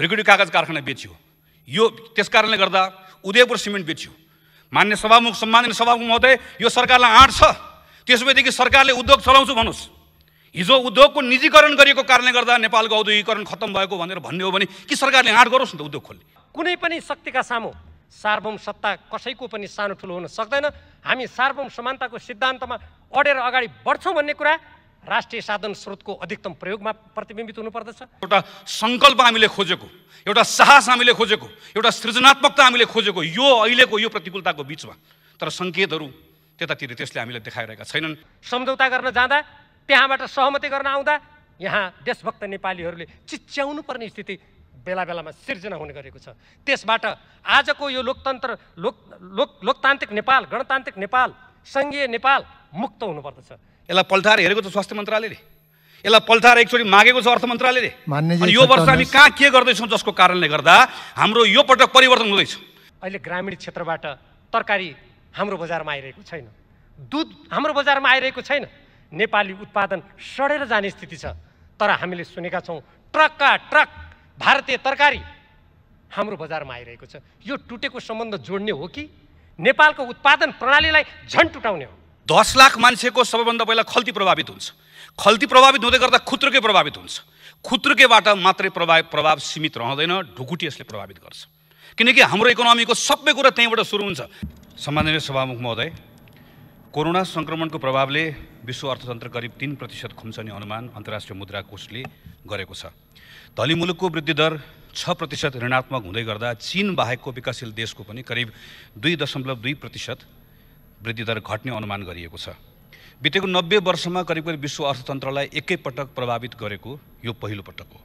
ब्रिगेडियो कागज कारखाना बेच्यो यो त्यस कारणले गर्दा उदयपुर सिमेन्ट बेच्यो मान्य सभामुख सम्मान्य सभामुख महोदय यो सरकारलाई आँट छ त्यसो भएदेखि सरकारले उद्योग चलाउँछु भन्नुहोस् हिजो उद्योगको निजीकरण गरिएको कारणले गर्दा नेपालको औद्योगिकरण खत्तम भएको भनेर भन्ने हो भने कि सरकारले आँट गरोस् नि त उद्योग खोल्ने कुनै पनि शक्तिका सामु सार्वभौम सत्ता कसैको पनि सानो ठुलो हुन सक्दैन हामी सार्वभौम समानताको सिद्धान्तमा अडेर अगाडि बढ्छौँ भन्ने कुरा राष्ट्रिय साधन स्रोतको अधिकतम प्रयोगमा प्रतिबिम्बित हुनुपर्दछ एउटा सङ्कल्प हामीले खोजेको एउटा साहस हामीले खोजेको एउटा सृजनात्मकता हामीले खोजेको यो अहिलेको यो प्रतिकूलताको बिचमा तर सङ्केतहरू त्यतातिर त्यसले हामीलाई देखाइरहेका छैनन् सम्झौता गर्न जाँदा त्यहाँबाट सहमति गर्न आउँदा यहाँ देशभक्त नेपालीहरूले चिच्याउनु पर्ने स्थिति बेला बेलामा सिर्जना हुने गरेको छ त्यसबाट आजको यो लोकतन्त्र लोक लोक लोकतान्त्रिक नेपाल गणतान्त्रिक नेपाल सङ्घीय नेपाल मुक्त हुनुपर्दछ यसलाई पल्टाएर हेरेको छ स्वास्थ्य मन्त्रालयले यसलाई पल्टाएर एकचोटि मागेको छ अर्थ मन्त्रालयले अनि यो वर्ष हामी कहाँ के गर्दैछौँ जसको कारणले गर्दा हाम्रो यो पटक परिवर्तन हुँदैछ अहिले ग्रामीण क्षेत्रबाट तरकारी हाम्रो बजारमा आइरहेको छैन दुध हाम्रो बजारमा आइरहेको छैन नेपाली उत्पादन सडेर जाने स्थिति छ तर हामीले सुनेका छौँ ट्रकका ट्रक भारतीय तरकारी हाम्रो बजारमा आइरहेको छ यो टुटेको सम्बन्ध जोड्ने हो कि नेपालको उत्पादन प्रणालीलाई झन् टुटाउने हो दस लाख मान्छेको सबैभन्दा पहिला खल्ती प्रभावित हुन्छ खल्ती प्रभावित हुँदै गर्दा खुत्रुकै प्रभावित हुन्छ खुत्रुकेबाट मात्रै प्रभाव प्रभाव सीमित रहँदैन ढुकुटी यसले प्रभावित गर्छ किनकि हाम्रो इकोनोमीको सबै कुरा त्यहीँबाट सुरु हुन्छ सम्माननीय सभामुख महोदय कोरोना सङ्क्रमणको प्रभावले विश्व अर्थतन्त्र करिब तिन प्रतिशत खुम्चने अनुमान अन्तर्राष्ट्रिय मुद्रा कोषले गरेको छ धनी मुलुकको वृद्धि दर छ प्रतिशत ऋणात्मक हुँदै गर्दा चिन बाहेकको विकासशील देशको पनि करिब दुई दशमलव दुई प्रतिशत वृद्धि दर घट्ने अनुमान गरिएको छ बितेको नब्बे वर्षमा करिब करिब विश्व अर्थतन्त्रलाई एकैपटक प्रभावित गरेको यो पहिलो पटक हो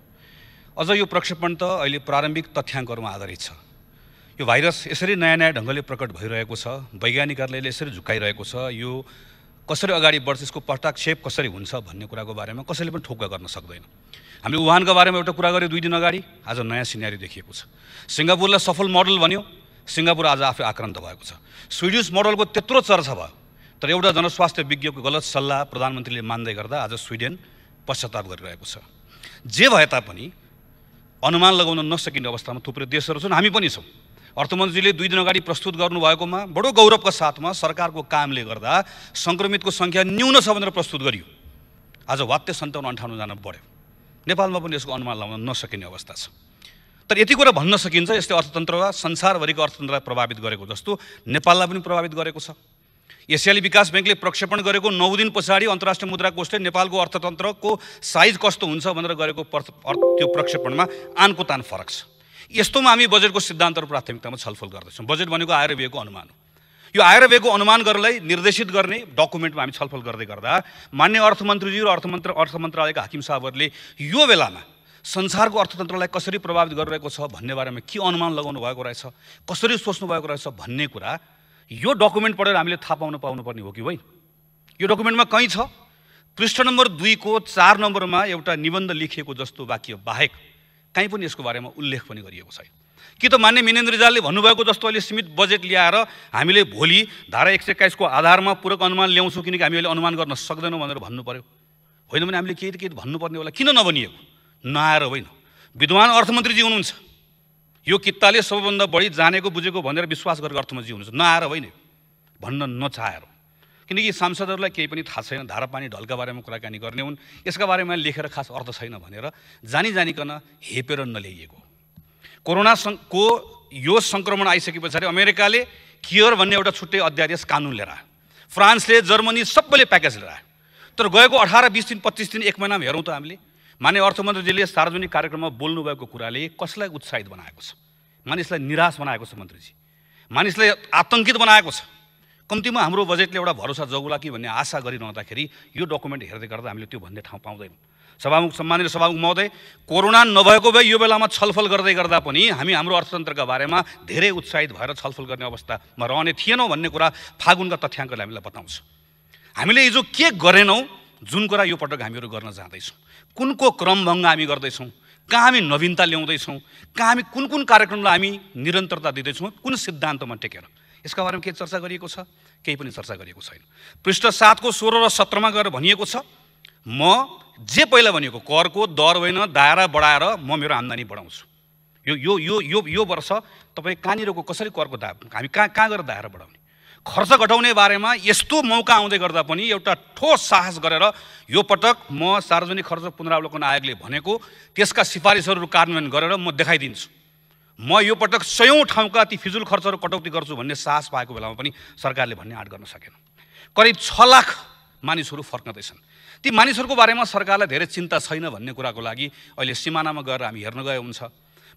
अझ यो प्रक्षेपण त अहिले प्रारम्भिक तथ्याङ्कहरूमा आधारित छ यो भाइरस यसरी नयाँ नयाँ ढङ्गले प्रकट भइरहेको छ वैज्ञानिकहरूले यसरी झुकाइरहेको छ यो कसरी अगाडि बढ्छ यसको पटाक्षेप कसरी हुन्छ भन्ने कुराको बारेमा कसैले पनि ठोक्का गर्न सक्दैन हामीले वुहानको बारेमा एउटा कुरा गऱ्यौँ दुई दिन अगाडि आज नयाँ सिनेरी देखिएको छ सिङ्गापुरलाई सफल मोडल भन्यो सिङ्गापुर आज आफै आक्रान्त भएको छ स्विडिस मोडलको त्यत्रो चर्चा भयो तर एउटा जनस्वास्थ्य विज्ञको गलत सल्लाह प्रधानमन्त्रीले मान्दै गर्दा आज स्विडेन पश्चाताप गरिरहेको छ जे भए तापनि अनुमान लगाउन नसकिने अवस्थामा थुप्रै देशहरू छन् हामी पनि छौँ अर्थमन्त्रीले दुई दिन अगाडि प्रस्तुत गर्नुभएकोमा बडो गौरवका साथमा सरकारको कामले गर्दा सङ्क्रमितको सङ्ख्या न्यून छ भनेर प्रस्तुत गरियो आज वात्य सन्ताउन्न अन्ठाउन्नजना बढ्यो नेपालमा पनि यसको अनुमान लगाउन नसकिने अवस्था छ तर यति कुरा भन्न सकिन्छ यसले अर्थतन्त्र संसारभरिको अर्थतन्त्रलाई प्रभावित गरेको जस्तो नेपाललाई पनि प्रभावित गरेको छ एसियाली विकास ब्याङ्कले प्रक्षेपण गरेको नौ दिन पछाडि अन्तर्राष्ट्रिय मुद्रा कोषले नेपालको अर्थतन्त्रको साइज कस्तो हुन्छ भनेर गरेको त्यो प्रक्षेपणमा आनको तान फरक छ यस्तोमा हामी बजेटको सिद्धान्त र प्राथमिकतामा छलफल गर्दैछौँ बजेट भनेको आएर बिहेको अनुमान हो यो आएर अनुमान गर्नलाई निर्देशित गर्ने डकुमेन्टमा हामी छलफल गर्दै गर्दा मान्य अर्थमन्त्रीज्यू र अर्थमन्त्र अर्थ मन्त्रालयका हाकिम साहबहरूले यो बेलामा संसारको अर्थतन्त्रलाई कसरी प्रभावित गरिरहेको छ भन्ने बारेमा के अनुमान लगाउनु भएको रहेछ कसरी सोच्नु भएको रहेछ भन्ने कुरा यो डकुमेन्ट पढेर हामीले थाहा पाउन पाउनुपर्ने हो कि होइन यो डकुमेन्टमा कहीँ छ पृष्ठ नम्बर दुईको चार नम्बरमा एउटा निबन्ध लेखिएको जस्तो वाक्य बाहेक काहीँ पनि यसको बारेमा उल्लेख पनि गरिएको छैन कि त मान्य मिनेन्द्र रिजालले भन्नुभएको जस्तो अहिले सीमित बजेट ल्याएर हामीले भोलि धारा एक सय एक्काइसको आधारमा पूरक अनुमान ल्याउँछौँ किनकि हामी अहिले अनुमान गर्न सक्दैनौँ भनेर भन्नु पऱ्यो होइन भने हामीले केही त केही भन्नुपर्ने होला किन नभनिएको नआएर होइन विद्वान अर्थमन्त्रीजी हुनुहुन्छ यो किताले सबैभन्दा बढी जानेको बुझेको भनेर विश्वास गरेको अर्थमन्त्री हुनुहुन्छ नआएर होइन भन्न नचाहेर किनकि सांसदहरूलाई केही पनि थाहा छैन धारापानी ढलका बारेमा कुराकानी गर्ने हुन् यसका बारेमा लेखेर खास अर्थ छैन भनेर जानी जानिकन हेपेर नल्याइएको कोरोना को यो सङ्क्रमण आइसके पछाडि अमेरिकाले कियर भन्ने एउटा छुट्टै अध्यादेश कानुन लिएर फ्रान्सले जर्मनी सबैले प्याकेज लिएर तर गएको अठार बिस दिन पच्चिस दिन एक महिनामा हेरौँ त हामीले माने अर्थमन्त्रीजीले सार्वजनिक कार्यक्रममा बोल्नुभएको कुराले कसलाई उत्साहित बनाएको छ मानिसलाई निराश बनाएको छ मन्त्रीजी मानिसलाई आतङ्कित बनाएको छ कम्तीमा हाम्रो बजेटले एउटा भरोसा जगुला कि भन्ने आशा गरिरहँदाखेरि यो डकुमेन्ट हेर्दै गर्दा हामीले त्यो भन्ने ठाउँ पाउँदैनौँ सभामुख सम्मानित सभामुख महोदय कोरोना नभएको भए यो बेलामा छलफल गर्दै गर्दा पनि हामी हाम्रो अर्थतन्त्रका बारेमा धेरै उत्साहित भएर छलफल गर्ने अवस्थामा रहने थिएनौँ भन्ने कुरा फागुनका तथ्याङ्कले हामीलाई बताउँछ हामीले हिजो के गरेनौँ जुन कुरा यो पटक हामीहरू गर्न जाँदैछौँ कुनको क्रमभङ्ग हामी गर्दैछौँ कहाँ हामी नवीनता ल्याउँदैछौँ कहाँ हामी कुन कुन कार्यक्रमलाई हामी निरन्तरता दिँदैछौँ कुन सिद्धान्तमा टेकेर यसको बारेमा केही चर्चा गरिएको छ केही पनि चर्चा गरिएको छैन पृष्ठ सातको सोह्र र सत्रमा गएर भनिएको छ म जे पहिला भनेको करको दर होइन दायरा बढाएर म मेरो आम्दानी बढाउँछु यो यो यो यो वर्ष तपाईँ कहाँनिरको कसरी करको दा हामी कहाँ कहाँ गएर दायरा बढाउने खर्च घटाउने बारेमा यस्तो मौका आउँदै गर्दा पनि एउटा ठोस साहस गरेर यो पटक म सार्वजनिक खर्च पुनरावलोकन आयोगले भनेको त्यसका सिफारिसहरू कार्यान्वयन गरेर म देखाइदिन्छु म यो पटक सयौँ ठाउँका ती फिजुल खर्चहरू कटौती गर्छु भन्ने साहस पाएको बेलामा पनि सरकारले भन्ने आँट गर्न सकेन करिब छ लाख मानिसहरू फर्कँदैछन् ती मानिसहरूको बारेमा सरकारलाई धेरै चिन्ता छैन भन्ने कुराको लागि अहिले सिमानामा गएर हामी हेर्न गए हुन्छ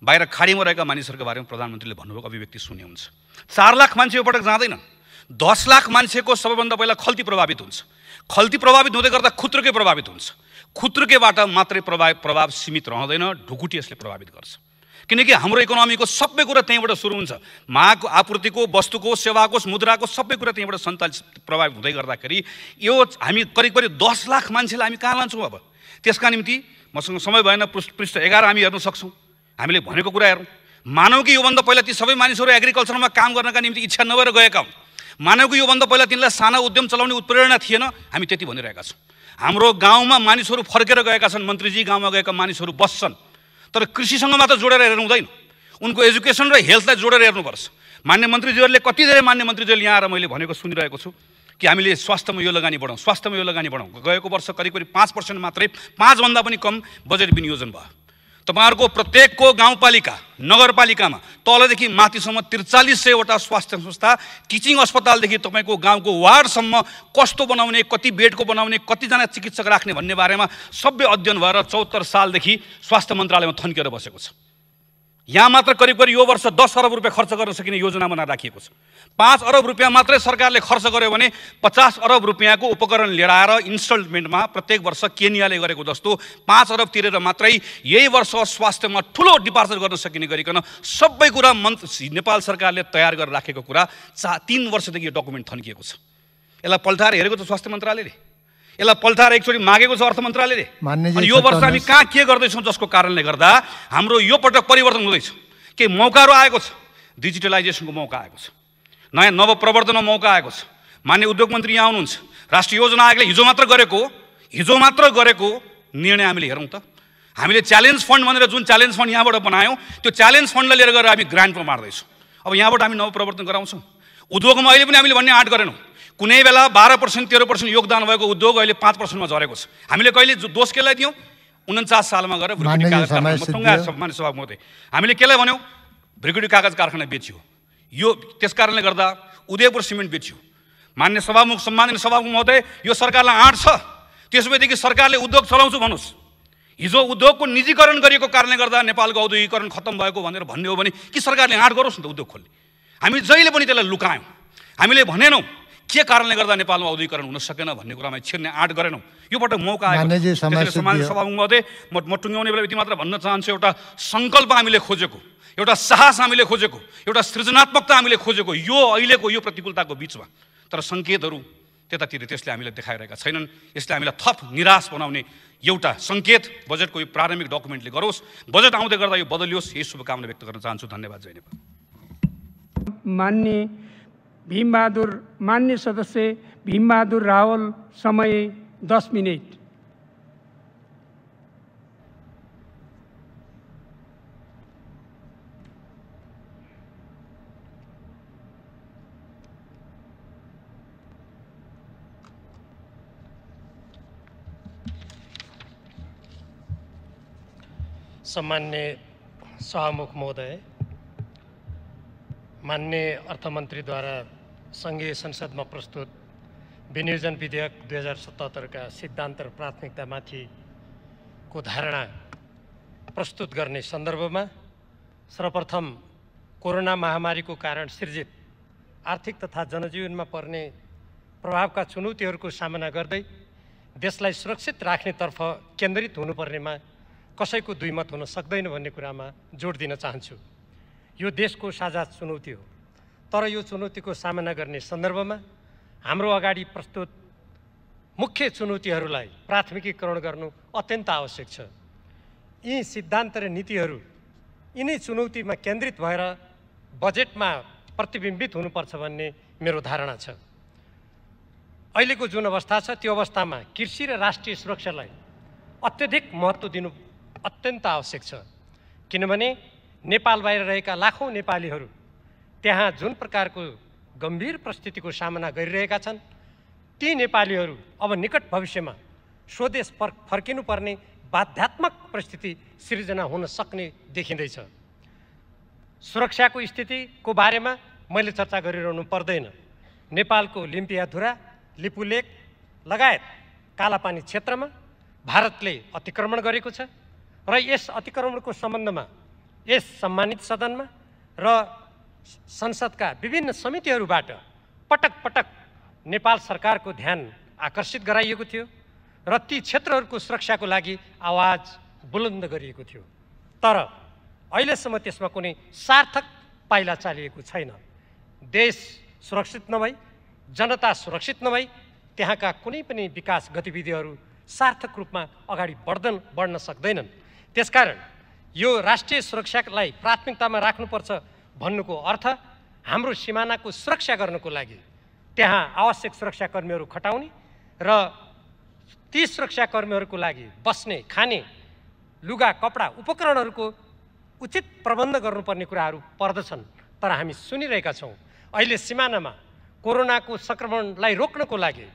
बाहिर खाडीमा रहेका मानिसहरूको बारेमा प्रधानमन्त्रीले भन्नुभएको अभिव्यक्ति सुन्ने हुन्छ चार लाख मान्छे यो पटक जाँदैनन् दस लाख मान्छेको सबैभन्दा पहिला खल्ती प्रभावित हुन्छ खल्ती प्रभावित हुँदै गर्दा खुत्रुकै प्रभावित हुन्छ खुत्रुकैबाट मात्रै प्रभाव प्रभाव सीमित रहँदैन ढुकुटी यसले प्रभावित गर्छ किनकि हाम्रो इकोनोमीको सबै कुरा त्यहीँबाट सुरु हुन्छ महाको आपूर्तिको वस्तुको सेवाको मुद्राको सबै कुरा त्यहीँबाट सञ्चालित प्रभावित हुँदै गर्दाखेरि यो हामी करिब करिब दस लाख मान्छेलाई हामी कहाँ लान्छौँ अब त्यसका निम्ति मसँग समय भएन पृष्ठ पृष्ठ एघार हामी हेर्न सक्छौँ हामीले भनेको कुरा हेरौँ मानौँ कि योभन्दा पहिला ती सबै मानिसहरू एग्रिकल्चरमा काम गर्नका निम्ति इच्छा नभएर गएका हुन् मानवको योभन्दा पहिला तिनलाई साना उद्यम चलाउने उत्प्रेरणा थिएन हामी त्यति भनिरहेका छौँ हाम्रो गाउँमा मानिसहरू फर्केर गएका छन् मन्त्रीजी गाउँमा गएका मानिसहरू बस्छन् तर कृषिसँग मात्र जोडेर हेर्नु हुँदैन उनको एजुकेसन र हेल्थलाई जोडेर हेर्नुपर्छ मान्य मन्त्रीजीहरूले कति धेरै मान्य मन्त्रीजीहरूले यहाँ आएर मैले भनेको सुनिरहेको छु कि हामीले स्वास्थ्यमा यो लगानी बढाउँ स्वास्थ्यमा यो लगानी बढाउँ गएको वर्ष करिब करिब पाँच पर्सेन्ट मात्रै पाँचभन्दा पनि कम बजेट विनियोजन भयो तपाईँहरूको प्रत्येकको गाउँपालिका नगरपालिकामा तलदेखि माथिसम्म त्रिचालिस सयवटा स्वास्थ्य संस्था टिचिङ अस्पतालदेखि तपाईँको गाउँको वार्डसम्म कस्तो बनाउने कति बेडको बनाउने कतिजना चिकित्सक राख्ने भन्ने बारेमा सबै अध्ययन भएर चौहत्तर सालदेखि स्वास्थ्य मन्त्रालयमा थन्किएर बसेको छ यहाँ मात्र करिब करिब यो वर्ष दस अरब रुपियाँ खर्च गर्न सकिने योजना बनाएर राखिएको छ पाँच अरब रुपियाँ मात्रै सरकारले खर्च गर्यो भने पचास अरब रुपियाँको उपकरण लिएर आएर इन्स्टलमेन्टमा प्रत्येक वर्ष केनियाले गरेको जस्तो पाँच अरब तिरेर मात्रै यही वर्ष स्वास्थ्यमा ठुलो डिपार्चर गर्न सकिने गरिकन सबै कुरा मन्त्र नेपाल सरकारले तयार गरेर राखेको कुरा चा तिन वर्षदेखि यो डकुमेन्ट थन्किएको छ यसलाई पल्टाएर हेरेको त स्वास्थ्य मन्त्रालयले यसलाई पल्टाएर एकचोटि मागेको छ अर्थ मन्त्रालयले यो वर्ष हामी कहाँ के गर्दैछौँ जसको कारणले गर्दा हाम्रो यो पटक परिवर्तन हुँदैछ केही मौकाहरू आएको छ डिजिटलाइजेसनको मौका आएको छ नयाँ नवप्रवर्तनको मौका आएको छ मान्य उद्योग मन्त्री यहाँ आउनुहुन्छ राष्ट्रिय योजना आयोगले हिजो मात्र गरेको हिजो मात्र गरेको निर्णय हामीले हेरौँ त हामीले च्यालेन्ज फन्ड भनेर जुन च्यालेन्ज फन्ड यहाँबाट बनायौँ त्यो च्यालेन्ज फन्डलाई लिएर गएर हामी ग्रान्टमा मार्दैछौँ अब यहाँबाट हामी नवप्रवर्तन गराउँछौँ उद्योगमा अहिले पनि हामीले भन्ने आँट गरेनौँ कुनै बेला बाह्र पर्सेन्ट तेह्र पर्सेन्ट योगदान भएको उद्योग अहिले पाँच पर्सेन्टमा झरेको छ हामीले कहिले दोष केलाई दियौँ उन्चास सालमा गएर मान्य सभा महोदय हामीले केलाई भन्यौँ भ्रिगुडी कागज कारखाना बेच्यो यो त्यस कारणले गर्दा उदयपुर सिमेन्ट बेच्यो मान्य सभामुख सम्मानित सभामुख महोदय यो सरकारलाई आँट छ त्यस भएदेखि सरकारले उद्योग चलाउँछु भन्नुहोस् हिजो उद्योगको निजीकरण गरिएको कारणले गर्दा नेपालको औद्योगिकरण खत्तम भएको भनेर भन्ने हो भने कि सरकारले आँट गरोस् न त उद्योग खोल्ने हामी जहिले पनि त्यसलाई लुकायौँ हामीले भनेनौँ के कारणले गर्दा नेपालमा औद्योगिकरण हुन सकेन भन्ने कुरामा छिर्ने आँट गरेनौँ योबाट मौका आयो समाजसभामध्ये म म टुङ्ग्याउने बेला यति मात्र भन्न चाहन्छु एउटा सङ्कल्प हामीले खोजेको एउटा साहस हामीले खोजेको एउटा सृजनात्मकता हामीले खोजेको यो अहिलेको यो प्रतिकूलताको बिचमा तर सङ्केतहरू त्यतातिर त्यसले हामीलाई देखाइरहेका छैनन् यसले हामीलाई थप निराश बनाउने एउटा सङ्केत बजेटको यो प्रारम्भिक डकुमेन्टले गरोस् बजेट आउँदै गर्दा यो बदलियोस् यही शुभकामना व्यक्त गर्न चाहन्छु धन्यवाद जय नेपाल मान्य भीमबहादुर मान्य सदस्य भीमबहादुर रावल समय दस मिनट सम्मान्य सहमुख महोदय मान्य अर्थमन्त्रीद्वारा सङ्घीय संसदमा प्रस्तुत विनियोजन विधेयक दुई हजार सतहत्तरका सिद्धान्त र प्राथमिकतामाथिको धारणा प्रस्तुत गर्ने सन्दर्भमा सर्वप्रथम कोरोना महामारीको कारण सिर्जित आर्थिक तथा जनजीवनमा पर्ने प्रभावका चुनौतीहरूको सामना गर्दै देशलाई सुरक्षित राख्नेतर्फ केन्द्रित हुनुपर्नेमा कसैको दुई मत हुन सक्दैन भन्ने कुरामा जोड दिन चाहन्छु यो देशको साझा चुनौती हो तर यो चुनौतीको सामना गर्ने सन्दर्भमा हाम्रो अगाडि प्रस्तुत मुख्य चुनौतीहरूलाई प्राथमिकीकरण गर्नु अत्यन्त आवश्यक छ यी सिद्धान्त र नीतिहरू यिनै चुनौतीमा केन्द्रित भएर बजेटमा प्रतिबिम्बित हुनुपर्छ भन्ने मेरो धारणा छ अहिलेको जुन अवस्था छ त्यो अवस्थामा कृषि र राष्ट्रिय सुरक्षालाई अत्यधिक महत्त्व दिनु अत्यन्त आवश्यक छ किनभने नेपाल बाहिर रहेका लाखौँ नेपालीहरू त्यहाँ जुन प्रकारको गम्भीर परिस्थितिको सामना गरिरहेका छन् ती नेपालीहरू अब निकट भविष्यमा स्वदेश फर् फर्किनुपर्ने बाध्यात्मक परिस्थिति सिर्जना हुन सक्ने देखिँदैछ सुरक्षाको स्थितिको बारेमा मैले चर्चा गरिरहनु पर्दैन नेपालको लिम्पियाधुरा लिपुलेक लगायत कालापानी क्षेत्रमा भारतले अतिक्रमण गरेको छ र यस अतिक्रमणको सम्बन्धमा यस सम्मानित सदनमा र संसदका विभिन्न समितिहरूबाट पटक पटक नेपाल सरकारको ध्यान आकर्षित गराइएको थियो र ती क्षेत्रहरूको सुरक्षाको लागि आवाज बुलन्द गरिएको थियो तर अहिलेसम्म त्यसमा कुनै सार्थक पाइला चालिएको छैन देश सुरक्षित नभई जनता सुरक्षित नभई त्यहाँका कुनै पनि विकास गतिविधिहरू सार्थक रूपमा अगाडि बढ्दन बढ्न सक्दैनन् त्यसकारण यो राष्ट्रिय सुरक्षालाई प्राथमिकतामा राख्नुपर्छ भन्नुको अर्थ हाम्रो सिमानाको सुरक्षा गर्नको लागि त्यहाँ आवश्यक सुरक्षाकर्मीहरू खटाउने र ती सुरक्षाकर्मीहरूको लागि बस्ने खाने लुगा कपडा उपकरणहरूको उचित प्रबन्ध गर्नुपर्ने कुराहरू पर्दछन् तर हामी सुनिरहेका छौँ अहिले सिमानामा कोरोनाको सङ्क्रमणलाई रोक्नको लागि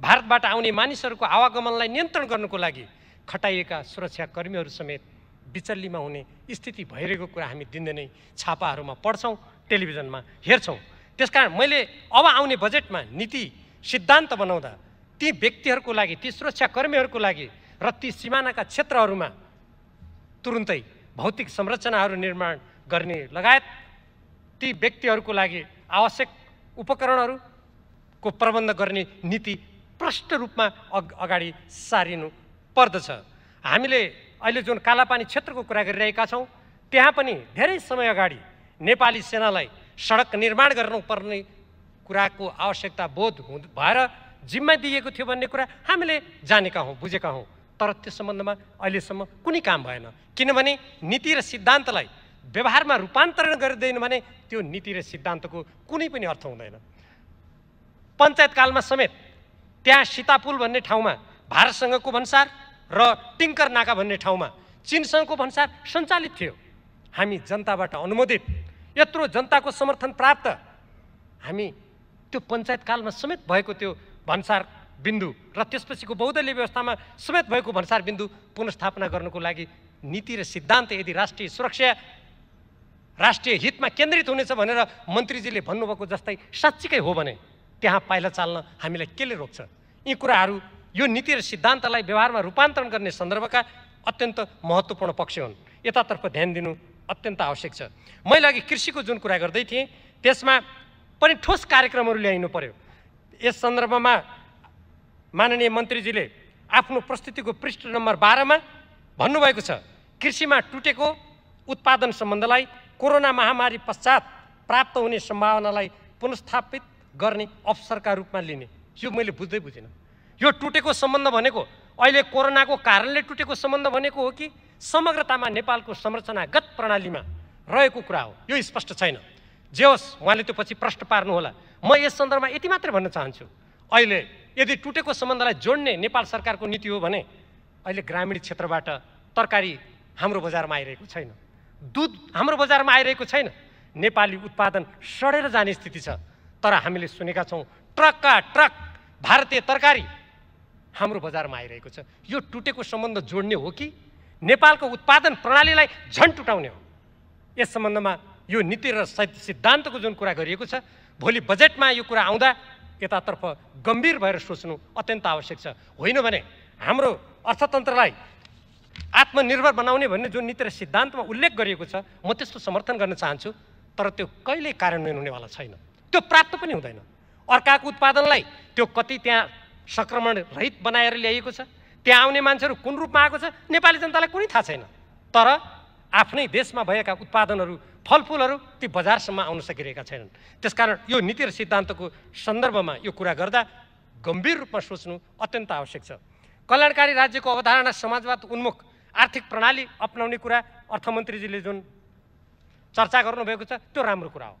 भारतबाट आउने मानिसहरूको आवागमनलाई नियन्त्रण गर्नुको लागि खटाइएका सुरक्षाकर्मीहरू समेत बिचल्लीमा हुने स्थिति भइरहेको कुरा हामी दिनदिनै छापाहरूमा पढ्छौँ टेलिभिजनमा हेर्छौँ त्यसकारण मैले अब आउने बजेटमा नीति सिद्धान्त बनाउँदा ती व्यक्तिहरूको लागि ती सुरक्षाकर्मीहरूको लागि र ती सिमानाका क्षेत्रहरूमा तुरुन्तै भौतिक संरचनाहरू निर्माण गर्ने लगायत ती व्यक्तिहरूको लागि आवश्यक उपकरणहरूको प्रबन्ध गर्ने नीति प्रष्ट रूपमा अगाडि सारिनु पर्दछ हामीले अहिले जुन कालापानी क्षेत्रको कुरा गरिरहेका छौँ त्यहाँ पनि धेरै समय अगाडि नेपाली सेनालाई सडक निर्माण गर्नुपर्ने कुराको आवश्यकता बोध हु भएर जिम्मा दिएको थियो भन्ने कुरा हामीले जानेका हौँ बुझेका हौँ तर त्यस सम्बन्धमा अहिलेसम्म कुनै काम भएन किनभने नीति र सिद्धान्तलाई व्यवहारमा रूपान्तरण गरिँदैन भने त्यो नीति र सिद्धान्तको कुनै पनि अर्थ हुँदैन पञ्चायतकालमा समेत त्यहाँ सीतापुल भन्ने ठाउँमा भारतसँगको भन्सार र टिङ्कर नाका भन्ने ठाउँमा चिनसँगको भन्सार सञ्चालित थियो हामी जनताबाट अनुमोदित यत्रो जनताको समर्थन प्राप्त हामी त्यो पञ्चायतकालमा समेत भएको त्यो भन्सार बिन्दु र त्यसपछिको बहुदलीय व्यवस्थामा समेत भएको भन्सार बिन्दु पुनर्स्थापना गर्नुको लागि नीति र सिद्धान्त यदि राष्ट्रिय सुरक्षा राष्ट्रिय हितमा केन्द्रित हुनेछ भनेर मन्त्रीजीले भन्नुभएको जस्तै साँच्चीकै हो भने त्यहाँ पाइला चाल्न हामीलाई केले रोक्छ यी कुराहरू यो नीति र सिद्धान्तलाई व्यवहारमा रूपान्तरण गर्ने सन्दर्भका अत्यन्त महत्त्वपूर्ण पक्ष हुन् यतातर्फ ध्यान दिनु अत्यन्त आवश्यक छ मैले अघि कृषिको जुन कुरा गर्दै थिएँ त्यसमा पनि ठोस कार्यक्रमहरू ल्याइनु पर्यो यस सन्दर्भमा माननीय मन्त्रीजीले आफ्नो प्रस्तुतिको पृष्ठ नम्बर बाह्रमा भन्नुभएको छ कृषिमा टुटेको उत्पादन सम्बन्धलाई कोरोना महामारी पश्चात प्राप्त हुने सम्भावनालाई पुनस्थापित गर्ने अवसरका रूपमा लिने यो मैले बुझ्दै बुझिनँ यो टुटेको सम्बन्ध भनेको अहिले कोरोनाको कारणले टुटेको सम्बन्ध भनेको हो कि समग्रतामा नेपालको संरचनागत प्रणालीमा रहेको कुरा हो यो स्पष्ट छैन जे होस् उहाँले त्यो पछि प्रश्न पार्नुहोला म यस सन्दर्भमा यति मात्रै भन्न चाहन्छु अहिले यदि टुटेको सम्बन्धलाई जोड्ने नेपाल सरकारको नीति हो भने अहिले ग्रामीण क्षेत्रबाट तरकारी हाम्रो बजारमा आइरहेको छैन दुध हाम्रो बजारमा आइरहेको छैन नेपाली उत्पादन सडेर जाने स्थिति छ तर हामीले सुनेका छौँ ट्रकका ट्रक भारतीय तरकारी हाम्रो बजारमा आइरहेको छ यो टुटेको सम्बन्ध जोड्ने हो कि नेपालको उत्पादन प्रणालीलाई झन् टुटाउने हो यस सम्बन्धमा यो नीति र सिद्धान्तको जुन कुरा गरिएको छ भोलि बजेटमा यो कुरा आउँदा यतातर्फ गम्भीर भएर सोच्नु अत्यन्त आवश्यक छ होइन भने हाम्रो अर्थतन्त्रलाई आत्मनिर्भर बनाउने भन्ने जुन नीति र सिद्धान्तमा उल्लेख गरिएको छ म त्यस्तो समर्थन गर्न चाहन्छु तर त्यो कहिले कार्यान्वयन हुनेवाला छैन त्यो प्राप्त पनि हुँदैन अर्काको उत्पादनलाई त्यो कति त्यहाँ सङ्क्रमण रहित बनाएर ल्याइएको छ त्यहाँ आउने मान्छेहरू कुन रूपमा आएको छ नेपाली जनतालाई कुनै थाहा छैन तर आफ्नै देशमा भएका उत्पादनहरू फलफुलहरू ती बजारसम्म आउन सकिरहेका छैनन् त्यसकारण यो नीति र सिद्धान्तको सन्दर्भमा यो कुरा गर्दा गम्भीर रूपमा सोच्नु अत्यन्त आवश्यक छ कल्याणकारी राज्यको अवधारणा समाजवाद उन्मुख आर्थिक प्रणाली अप्नाउने कुरा अर्थमन्त्रीजीले जुन चर्चा गर्नुभएको छ त्यो राम्रो कुरा हो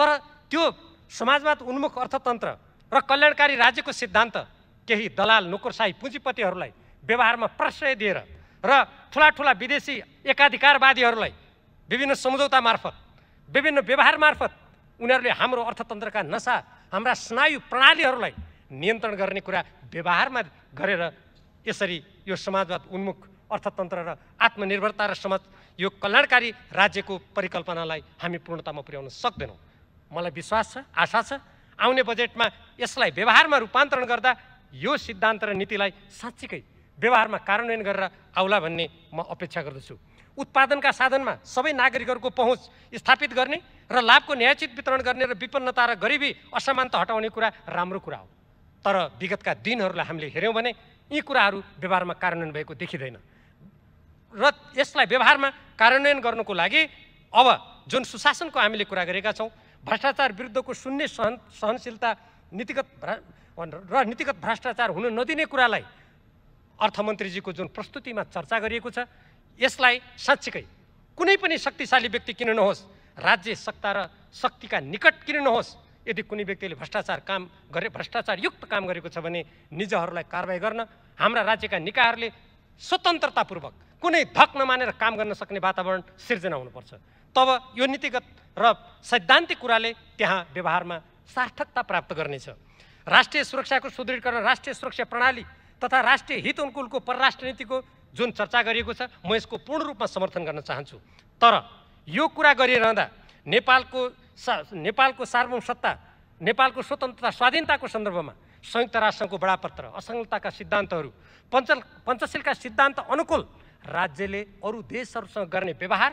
तर त्यो समाजवाद उन्मुख अर्थतन्त्र र कल्याणकारी राज्यको सिद्धान्त केही दलाल नोकरसाही पुँजीपतिहरूलाई व्यवहारमा प्रश्रय दिएर र ठुला ठुला विदेशी एकाधिकारवादीहरूलाई विभिन्न सम्झौता मार्फत विभिन्न व्यवहार मार्फत उनीहरूले हाम्रो अर्थतन्त्रका नसा हाम्रा स्नायु प्रणालीहरूलाई नियन्त्रण गर्ने कुरा व्यवहारमा गरेर यसरी यो समाजवाद उन्मुख अर्थतन्त्र र आत्मनिर्भरता र समाज यो कल्याणकारी राज्यको परिकल्पनालाई हामी पूर्णतामा पुर्याउन सक्दैनौँ मलाई विश्वास छ आशा छ आउने बजेटमा यसलाई व्यवहारमा रूपान्तरण गर्दा यो सिद्धान्त र नीतिलाई साँच्चीकै व्यवहारमा कार्यान्वयन गरेर आउला भन्ने म अपेक्षा गर्दछु उत्पादनका साधनमा सबै नागरिकहरूको पहुँच स्थापित गर्ने र लाभको न्यायचित वितरण गर्ने र विपन्नता र गरिबी असमानता हटाउने कुरा राम्रो कुरा हो तर विगतका दिनहरूलाई हामीले हेऱ्यौँ भने यी कुराहरू व्यवहारमा कार्यान्वयन भएको देखिँदैन र यसलाई व्यवहारमा कार्यान्वयन गर्नुको लागि अब जुन सुशासनको हामीले कुरा गरेका छौँ भ्रष्टाचार विरुद्धको शून्य सहन सहनशीलता नीतिगत भ्र र नीतिगत भ्रष्टाचार हुन नदिने कुरालाई अर्थमन्त्रीजीको जुन प्रस्तुतिमा चर्चा गरिएको छ यसलाई साँच्चीकै कुनै पनि शक्तिशाली व्यक्ति किन नहोस् राज्य सत्ता र शक्तिका निकट किन नहोस् यदि कुनै व्यक्तिले भ्रष्टाचार काम गरे भ्रष्टाचारयुक्त काम गरेको छ भने निजहरूलाई कारवाही गर्न हाम्रा राज्यका निकायहरूले स्वतन्त्रतापूर्वक कुनै धक नमानेर काम गर्न सक्ने वातावरण सिर्जना हुनुपर्छ तब यो नीतिगत र सैद्धान्तिक कुराले त्यहाँ व्यवहारमा सार्थकता प्राप्त गर्नेछ राष्ट्रिय सुरक्षाको सुदृढीकरण राष्ट्रिय सुरक्षा प्रणाली तथा राष्ट्रिय हित अनुकूलको परराष्ट्र नीतिको जुन चर्चा गरिएको छ म यसको पूर्ण रूपमा समर्थन गर्न चाहन्छु तर यो कुरा गरिरहँदा नेपालको सा नेपालको सार्वभौम सत्ता नेपालको स्वतन्त्रता स्वाधीनताको सन्दर्भमा संयुक्त राष्ट्रसङ्घको बडापत्र असङ्गलताका सिद्धान्तहरू पञ्च पञ्चशीलका सिद्धान्त अनुकूल राज्यले अरू देशहरूसँग गर्ने व्यवहार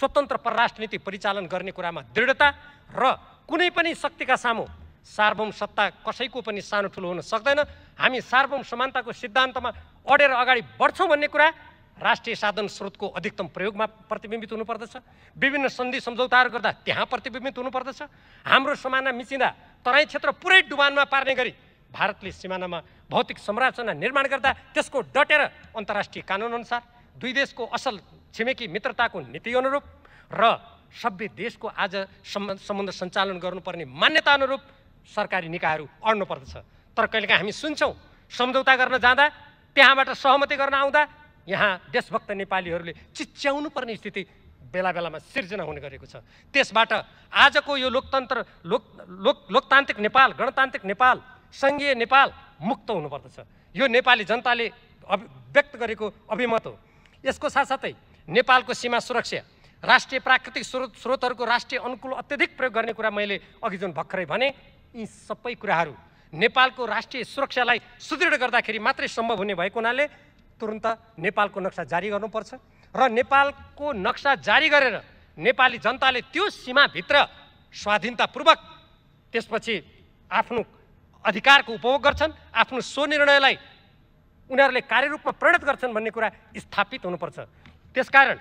स्वतन्त्र परराष्ट्र नीति परिचालन गर्ने कुरामा दृढता र कुनै पनि शक्तिका सामु सार्वभौम सत्ता कसैको पनि सानो ठुलो हुन सक्दैन हामी सार्वभौम समानताको सिद्धान्तमा अडेर अगाडि बढ्छौँ भन्ने कुरा राष्ट्रिय साधन स्रोतको अधिकतम प्रयोगमा प्रतिबिम्बित हुनुपर्दछ विभिन्न सन्धि सम्झौताहरू गर्दा त्यहाँ प्रतिबिम्बित हुनुपर्दछ हाम्रो समाना मिचिँदा तराई क्षेत्र पुरै डुबानमा पार्ने गरी भारतले सिमानामा भौतिक संरचना निर्माण गर्दा त्यसको डटेर अन्तर्राष्ट्रिय कानुनअनुसार दुई देशको असल छिमेकी मित्रताको नीति अनुरूप र सभ्य देशको आज सम्बन्ध सम्बन्ध सञ्चालन गर्नुपर्ने मान्यता अनुरूप सरकारी निकायहरू अड्नुपर्दछ तर कहिलेकाहीँ हामी सुन्छौँ सम्झौता गर्न जाँदा त्यहाँबाट सहमति गर्न आउँदा यहाँ देशभक्त नेपालीहरूले चिच्याउनु पर्ने स्थिति बेला बेलामा सिर्जना हुने गरेको छ त्यसबाट आजको यो लोकतन्त्र लोक लोक लोकतान्त्रिक नेपाल गणतान्त्रिक नेपाल सङ्घीय नेपाल मुक्त हुनुपर्दछ यो नेपाली जनताले अभि व्यक्त गरेको अभिमत हो यसको साथसाथै नेपालको सीमा सुरक्षा राष्ट्रिय प्राकृतिक स्रोत स्रोतहरूको राष्ट्रिय अनुकूल अत्यधिक प्रयोग गर्ने कुरा मैले अघि जुन भर्खरै भने यी सबै कुराहरू नेपालको राष्ट्रिय सुरक्षालाई सुदृढ गर्दाखेरि मात्रै सम्भव हुने भएको हुनाले तुरन्त नेपालको नक्सा जारी गर्नुपर्छ र नेपालको नक्सा जारी गरेर नेपाली जनताले त्यो सीमाभित्र स्वाधीनतापूर्वक त्यसपछि आफ्नो अधिकारको उपभोग गर्छन् आफ्नो स्वनिर्णयलाई उनीहरूले कार्यरूपमा परिणत गर्छन् भन्ने कुरा स्थापित हुनुपर्छ त्यसकारण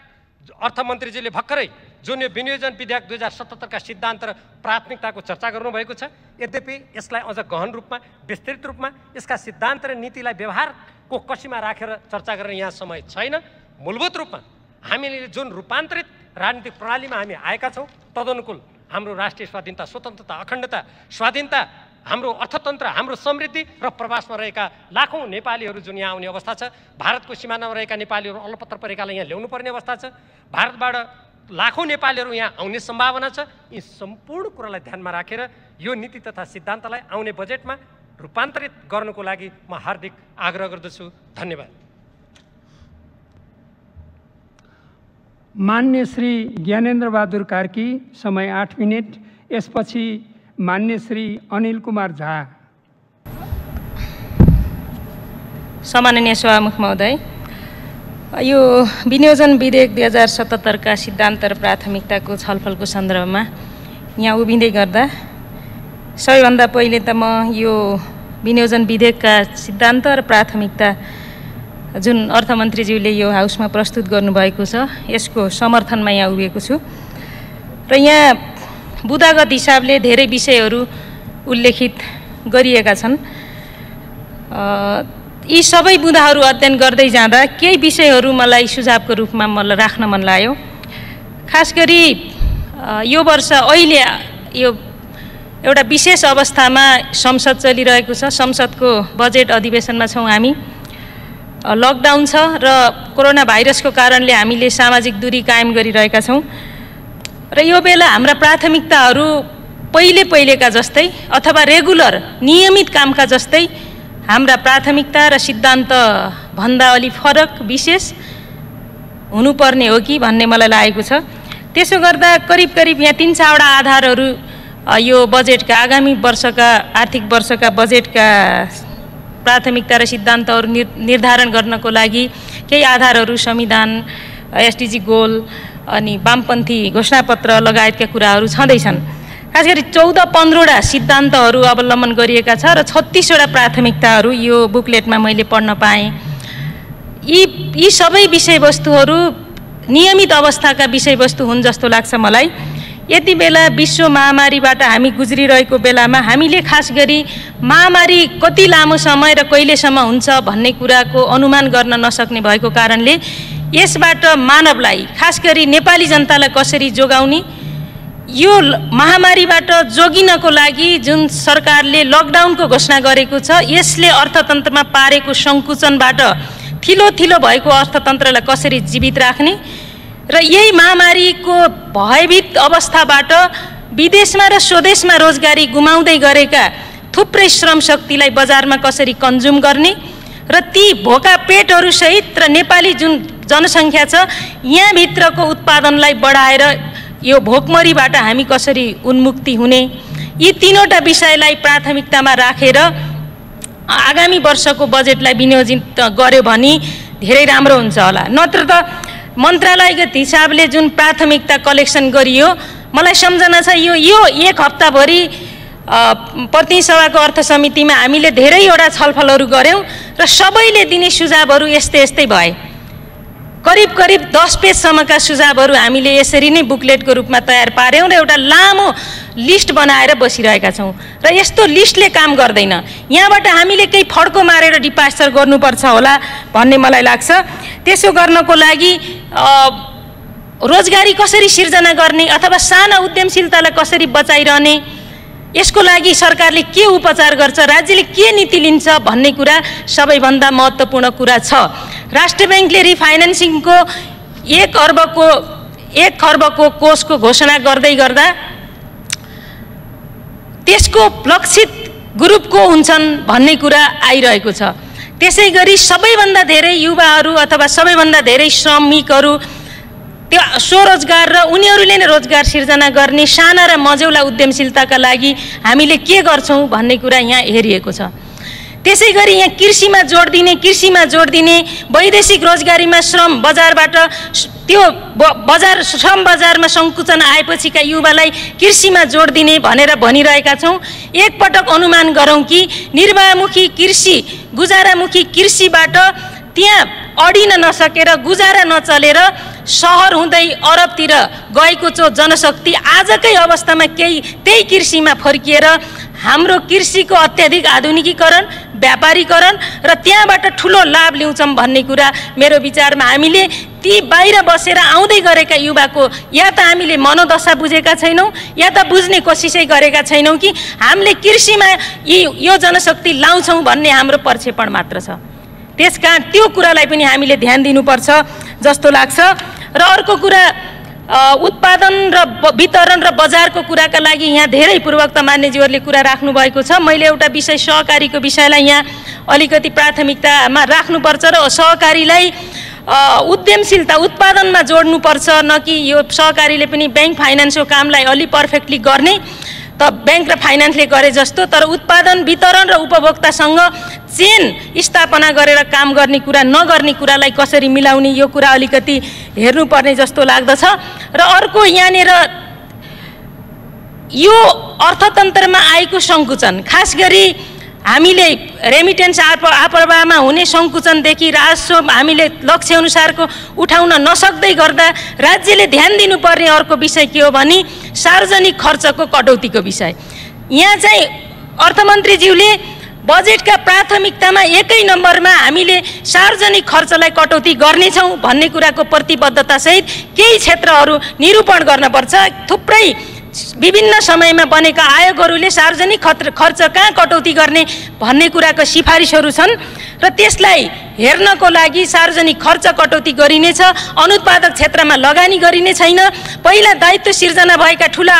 अर्थमन्त्रीजीले भर्खरै जुन यो विनियोजन विधेयक दुई हजार सतहत्तरका सिद्धान्त र प्राथमिकताको चर्चा गर्नुभएको छ यद्यपि यसलाई अझ गहन रूपमा विस्तृत रूपमा यसका सिद्धान्त र नीतिलाई व्यवहारको कसीमा राखेर चर्चा गर्ने यहाँ समय छैन मूलभूत रूपमा हामीले जुन रूपान्तरित राजनीतिक प्रणालीमा हामी आएका छौँ तदनुकूल हाम्रो राष्ट्रिय स्वाधीनता स्वतन्त्रता अखण्डता स्वाधीनता हाम्रो अर्थतन्त्र हाम्रो समृद्धि र प्रवासमा रहेका लाखौँ नेपालीहरू जुन यहाँ आउने अवस्था छ भारतको सिमानामा रहेका नेपालीहरू अलपत्र परेकालाई यहाँ ल्याउनु पर्ने अवस्था छ भारतबाट लाखौँ नेपालीहरू यहाँ आउने सम्भावना छ यी सम्पूर्ण कुरालाई ध्यानमा राखेर यो नीति तथा सिद्धान्तलाई आउने बजेटमा रूपान्तरित गर्नुको लागि म हार्दिक आग्रह गर्दछु धन्यवाद मान्य श्री ज्ञानेन्द्र बहादुर कार्की समय आठ मिनट यसपछि मान्य श्री अनिल कुमार झा सामान्य सभामुख महोदय यो विनियोजन विधेयक दुई हजार सतहत्तरका सिद्धान्त र प्राथमिकताको छलफलको सन्दर्भमा यहाँ उभिँदै गर्दा सबैभन्दा पहिले त म यो विनियोजन विधेयकका सिद्धान्त र प्राथमिकता जुन अर्थमन्त्रीज्यूले यो हाउसमा प्रस्तुत गर्नुभएको छ यसको समर्थनमा यहाँ उभिएको छु र यहाँ बुदागत हिसाबले धेरै विषयहरू उल्लेखित गरिएका छन् यी सबै बुदाहरू अध्ययन गर्दै जाँदा केही विषयहरू मलाई सुझावको रूपमा मलाई राख्न मन लाग्यो खास गरी यो वर्ष अहिले यो एउटा विशेष अवस्थामा संसद चलिरहेको छ संसदको बजेट अधिवेशनमा छौँ हामी लकडाउन छ र कोरोना भाइरसको कारणले हामीले सामाजिक दूरी कायम गरिरहेका छौँ र यो बेला हाम्रा प्राथमिकताहरू पहिले पहिलेका जस्तै अथवा रेगुलर नियमित कामका जस्तै हाम्रा प्राथमिकता र सिद्धान्त भन्दा अलि फरक विशेष हुनुपर्ने हो कि भन्ने मलाई लागेको छ त्यसो गर्दा करिब करिब यहाँ तिन चारवटा आधारहरू यो बजेटका आगामी वर्षका आर्थिक वर्षका बजेटका प्राथमिकता र सिद्धान्तहरू निर्धारण गर्नको लागि केही आधारहरू संविधान एसटिजी गोल अनि वामपन्थी घोषणापत्र लगायतका कुराहरू छँदैछन् खास गरी चौध पन्ध्रवटा सिद्धान्तहरू अवलम्बन गरिएका छ र छत्तिसवटा प्राथमिकताहरू यो बुकलेटमा मैले पढ्न पाएँ यी यी सबै विषयवस्तुहरू नियमित अवस्थाका विषयवस्तु हुन् जस्तो लाग्छ मलाई यति बेला विश्व महामारीबाट हामी गुज्रिरहेको बेलामा हामीले खास गरी महामारी कति लामो समय र कहिलेसम्म हुन्छ भन्ने कुराको अनुमान गर्न नसक्ने भएको कारणले यसबाट मानवलाई खास गरी नेपाली जनतालाई कसरी जोगाउने यो महामारीबाट जोगिनको लागि जुन सरकारले लकडाउनको घोषणा गरेको छ यसले अर्थतन्त्रमा पारेको सङ्कुचनबाट थिलो थिलो भएको अर्थतन्त्रलाई कसरी जीवित राख्ने र यही महामारीको भयभीत अवस्थाबाट विदेशमा र स्वदेशमा रोजगारी गुमाउँदै गरेका थुप्रै श्रमशक्तिलाई बजारमा कसरी कन्ज्युम गर्ने र ती भोका पेटहरूसहित र नेपाली जुन जनसङ्ख्या छ यहाँभित्रको उत्पादनलाई बढाएर यो भोकमरीबाट हामी कसरी उन्मुक्ति हुने यी तिनवटा विषयलाई प्राथमिकतामा राखेर आगामी वर्षको बजेटलाई विनियोजित गर्यो भने धेरै राम्रो हुन्छ होला नत्र त मन्त्रालयगत हिसाबले जुन प्राथमिकता कलेक्सन गरियो मलाई सम्झना छ यो यो एक हप्ताभरि प्रतिनिधिसभाको अर्थ समितिमा हामीले धेरैवटा छलफलहरू गऱ्यौँ र सबैले दिने सुझावहरू यस्तै यस्तै भए करिब करिब दस पेजसम्मका सुझावहरू हामीले यसरी नै बुकलेटको रूपमा तयार पार्यौँ र एउटा लामो लिस्ट बनाएर बसिरहेका छौँ र यस्तो लिस्टले काम गर्दैन यहाँबाट हामीले केही फड्को मारेर डिपास्टर गर्नुपर्छ होला भन्ने मलाई लाग्छ त्यसो गर्नको लागि रोजगारी कसरी सिर्जना गर्ने अथवा साना उद्यमशीलतालाई कसरी बचाइरहने यसको लागि सरकारले के उपचार गर्छ राज्यले के नीति लिन्छ भन्ने कुरा सबैभन्दा महत्त्वपूर्ण कुरा छ राष्ट्रिय ब्याङ्कले रिफाइनेन्सिङको एक अर्बको एक खर्बको कोषको घोषणा गर्दै गर्दा त्यसको लक्षित ग्रुप को हुन्छन् भन्ने कुरा आइरहेको छ त्यसै गरी सबैभन्दा धेरै युवाहरू अथवा सबैभन्दा धेरै श्रमिकहरू त्यो स्वरोजगार र उनीहरूले नै रोजगार सिर्जना गर्ने साना र मजौला उद्यमशीलताका लागि हामीले के गर्छौँ भन्ने कुरा यहाँ हेरिएको छ त्यसै गरी यहाँ कृषिमा जोड दिने कृषिमा जोड दिने वैदेशिक रोजगारीमा श्रम बजारबाट त्यो बजार श्रम बजारमा सङ्कुचन आएपछिका युवालाई कृषिमा जोड दिने भनेर भनिरहेका छौँ एकपटक अनुमान गरौँ कि निर्वाहमुखी कृषि गुजारामुखी कृषिबाट त्यहाँ अडिन नसकेर गुजारा नचलेर सहर हुँदै अरबतिर गएको चो जनशक्ति आजकै अवस्थामा केही त्यही कृषिमा फर्किएर हाम्रो कृषिको अत्याधिक आधुनिकीकरण व्यापारीकरण र त्यहाँबाट ठुलो लाभ ल्याउँछौँ भन्ने कुरा मेरो विचारमा हामीले ती बाहिर बसेर आउँदै गरेका युवाको या त हामीले मनोदशा बुझेका छैनौँ या त बुझ्ने कोसिसै गरेका छैनौँ कि हामीले कृषिमा यी यो जनशक्ति लाउँछौँ भन्ने हाम्रो प्रक्षेपण मात्र छ त्यस कारण त्यो कुरालाई पनि हामीले ध्यान दिनुपर्छ जस्तो लाग्छ र अर्को कुरा उत्पादन र वितरण र बजारको कुराका लागि यहाँ धेरै पूर्वक्त मान्यजीहरूले कुरा राख्नुभएको छ मैले एउटा विषय सहकारीको विषयलाई यहाँ अलिकति प्राथमिकतामा राख्नुपर्छ र सहकारीलाई उद्यमशीलता उत्पादनमा जोड्नुपर्छ न कि यो सहकारीले पनि ब्याङ्क फाइनेन्सको कामलाई अलि पर्फेक्टली गर्ने त ब्याङ्क र फाइनेन्सले गरे जस्तो तर उत्पादन वितरण र उपभोक्तासँग चेन स्थापना गरेर काम गर्ने कुरा नगर्ने कुरालाई कसरी मिलाउने यो कुरा अलिकति हेर्नुपर्ने जस्तो लाग्दछ र अर्को यहाँनिर यो अर्थतन्त्रमा आएको सङ्कुचन खास गरी हामीले रेमिटेन्स आप आप्रवाहमा हुने सङ्कुचनदेखि राजस्व हामीले लक्ष्यअनुसारको उठाउन नसक्दै गर्दा राज्यले ध्यान दिनुपर्ने अर्को विषय के हो भने सार्वजनिक खर्चको कटौतीको विषय यहाँ चाहिँ अर्थमन्त्रीज्यूले बजेटका प्राथमिकतामा एकै नम्बरमा हामीले सार्वजनिक खर्चलाई कटौती गर्नेछौँ भन्ने कुराको प्रतिबद्धतासहित केही क्षेत्रहरू निरूपण गर्नपर्छ थुप्रै विभिन्न समयमा बनेका आयोगहरूले सार्वजनिक खर्च कहाँ कटौती गर्ने भन्ने कुराको सिफारिसहरू छन् र त्यसलाई हेर्नको लागि सार्वजनिक खर्च कटौती गरिनेछ अनुत्पादक क्षेत्रमा लगानी गरिने छैन पहिला दायित्व सिर्जना भएका ठुला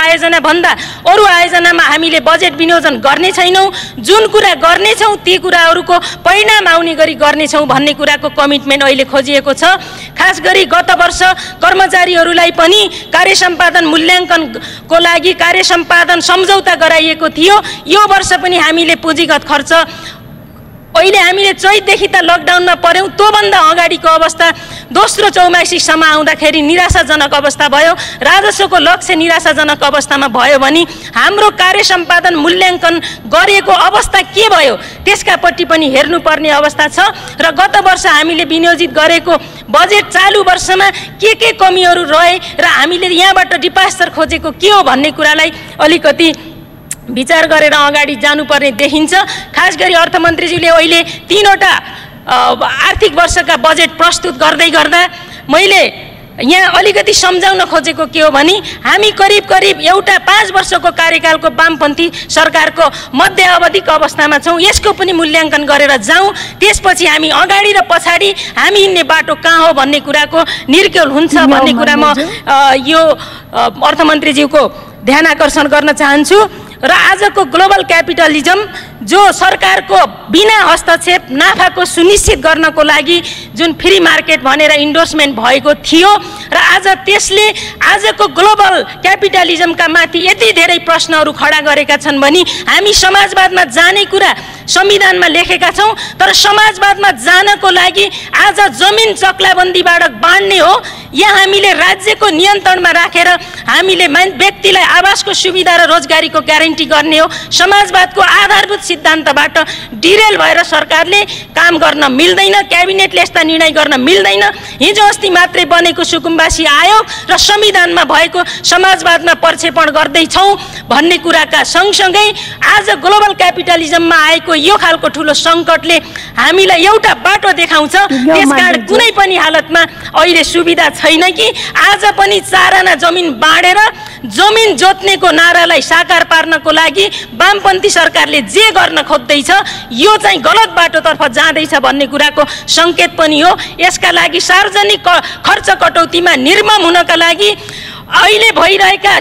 भन्दा अरू आयोजनामा हामीले बजेट विनियोजन गर्ने छैनौँ जुन कुरा गर्नेछौँ ती कुराहरूको परिणाम आउने गरी गर्नेछौँ भन्ने कुराको कमिटमेन्ट अहिले खोजिएको छ खास गरी गत वर्ष कर्मचारीहरूलाई पनि कार्य सम्पादन मूल्याङ्कनको लागि कार्य सम्पादन सम्झौता गराइएको थियो यो वर्ष पनि हामीले पुँजीगत खर्च अहिले हामीले चैतदेखि त लकडाउनमा पऱ्यौँ त्योभन्दा अगाडिको अवस्था दोस्रो चौमासीसम्म आउँदाखेरि निराशाजनक अवस्था भयो राजस्वको लक्ष्य निराशाजनक अवस्थामा भयो भने हाम्रो कार्य सम्पादन मूल्याङ्कन गरिएको अवस्था के भयो त्यसकापट्टि पनि हेर्नुपर्ने अवस्था छ र गत वर्ष हामीले विनियोजित गरेको बजेट चालु वर्षमा के के कमीहरू रहे र हामीले यहाँबाट डिपास्टर खोजेको के हो भन्ने कुरालाई अलिकति विचार गरेर अगाडि जानुपर्ने देखिन्छ खास गरी अर्थमन्त्रीज्यूले अहिले तिनवटा आर्थिक वर्षका बजेट प्रस्तुत गर्दै गर्दा मैले यहाँ अलिकति सम्झाउन खोजेको के हो भने हामी करिब करिब एउटा पाँच वर्षको कार्यकालको वामपन्थी सरकारको मध्य अवधिको अवस्थामा छौँ यसको पनि मूल्याङ्कन गरेर जाउँ त्यसपछि हामी अगाडि र पछाडि हामी हिँड्ने बाटो कहाँ हो भन्ने कुराको निर्केल हुन्छ भन्ने कुरा म यो अर्थमन्त्रीज्यूको ध्यान आकर्षण गर्न चाहन्छु र आजको ग्लोबल क्यापिटलिजम जो सरकारको बिना हस्तक्षेप नाफाको सुनिश्चित गर्नको लागि जुन फ्री मार्केट भनेर इन्डोर्समेन्ट भएको थियो र आज त्यसले आजको ग्लोबल क्यापिटलिजमका माथि यति धेरै प्रश्नहरू खडा गरेका छन् भने हामी समाजवादमा जाने कुरा संविधानमा लेखेका छौँ तर समाजवादमा जानको लागि आज जमिन चक्लाबन्दीबाट बाँड्ने हो या हामीले राज्यको नियन्त्रणमा राखेर हामीले हामीले व्यक्तिलाई आवासको सुविधा र रोजगारीको ग्यारेन्टी गर्ने हो समाजवादको आधारभूत सिद्धान्तबाट डिरेल भएर सरकारले काम गर्न मिल्दैन क्याबिनेटले यस्ता निर्णय गर्न मिल्दैन हिजो अस्ति मात्रै बनेको सुकुम्बासी आयो र संविधानमा भएको समाजवादमा प्रक्षेपण गर्दैछौँ भन्ने कुराका सँगसँगै आज ग्लोबल क्यापिटलिजममा आएको यो खालको ठुलो सङ्कटले हामीलाई एउटा बाटो देखाउँछ त्यसकारण कुनै पनि हालतमा अहिले सुविधा छैन कि आज पनि चारना जमिन बाँडेर जमिन जोत्नेको नारालाई साकार पार्नको लागि वामपन्थी सरकारले जे गर्न खोज्दैछ यो चाहिँ गलत बाटोतर्फ जाँदैछ भन्ने कुराको सङ्केत पनि हो यसका लागि सार्वजनिक खर्च कटौतीमा निर्मम हुनका लागि अहिले भइरहेका